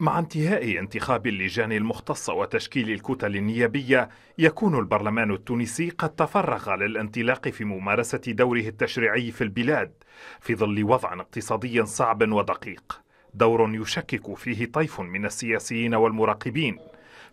مع انتهاء انتخاب اللجان المختصة وتشكيل الكتل النيابية يكون البرلمان التونسي قد تفرغ للانطلاق في ممارسة دوره التشريعي في البلاد في ظل وضع اقتصادي صعب ودقيق دور يشكك فيه طيف من السياسيين والمراقبين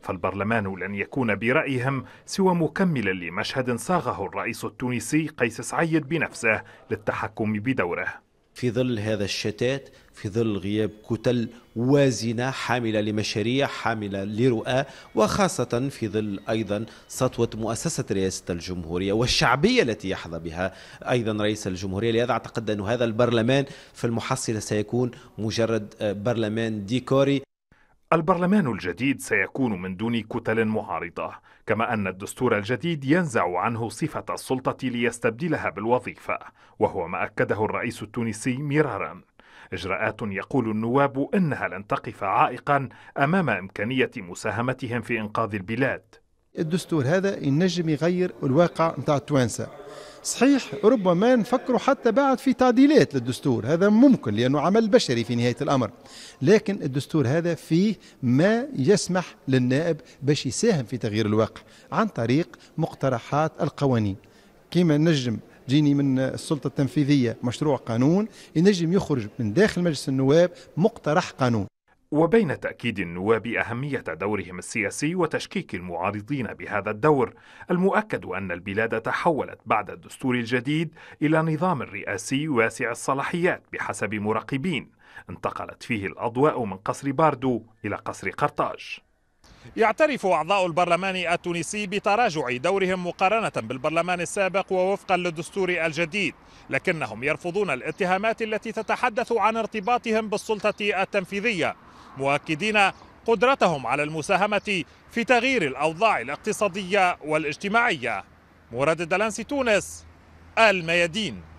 فالبرلمان لن يكون برأيهم سوى مكملا لمشهد صاغه الرئيس التونسي قيس سعيد بنفسه للتحكم بدوره في ظل هذا الشتات في ظل غياب كتل وازنة حاملة لمشاريع حاملة لرؤى وخاصة في ظل أيضا سطوة مؤسسة رئاسة الجمهورية والشعبية التي يحظى بها أيضا رئيس الجمهورية لهذا أعتقد أن هذا البرلمان في المحصلة سيكون مجرد آه، برلمان ديكوري البرلمان الجديد سيكون من دون كتل معارضة كما أن الدستور الجديد ينزع عنه صفة السلطة ليستبدلها بالوظيفة وهو ما أكده الرئيس التونسي مرارا إجراءات يقول النواب إنها لن تقف عائقا أمام إمكانية مساهمتهم في إنقاذ البلاد الدستور هذا ينجم يغير الواقع نتاع التوانسه صحيح ربما نفكروا حتى بعد في تعديلات للدستور هذا ممكن لأنه عمل بشري في نهاية الأمر لكن الدستور هذا فيه ما يسمح للنائب باش يساهم في تغيير الواقع عن طريق مقترحات القوانين كما نجم جيني من السلطة التنفيذية مشروع قانون ينجم يخرج من داخل مجلس النواب مقترح قانون وبين تأكيد النواب أهمية دورهم السياسي وتشكيك المعارضين بهذا الدور، المؤكد أن البلاد تحولت بعد الدستور الجديد إلى نظام رئاسي واسع الصلاحيات بحسب مراقبين، انتقلت فيه الأضواء من قصر باردو إلى قصر قرطاج. يعترف أعضاء البرلمان التونسي بتراجع دورهم مقارنة بالبرلمان السابق ووفقا للدستور الجديد لكنهم يرفضون الاتهامات التي تتحدث عن ارتباطهم بالسلطة التنفيذية مؤكدين قدرتهم على المساهمة في تغيير الأوضاع الاقتصادية والاجتماعية مراد الدلانسي تونس الميادين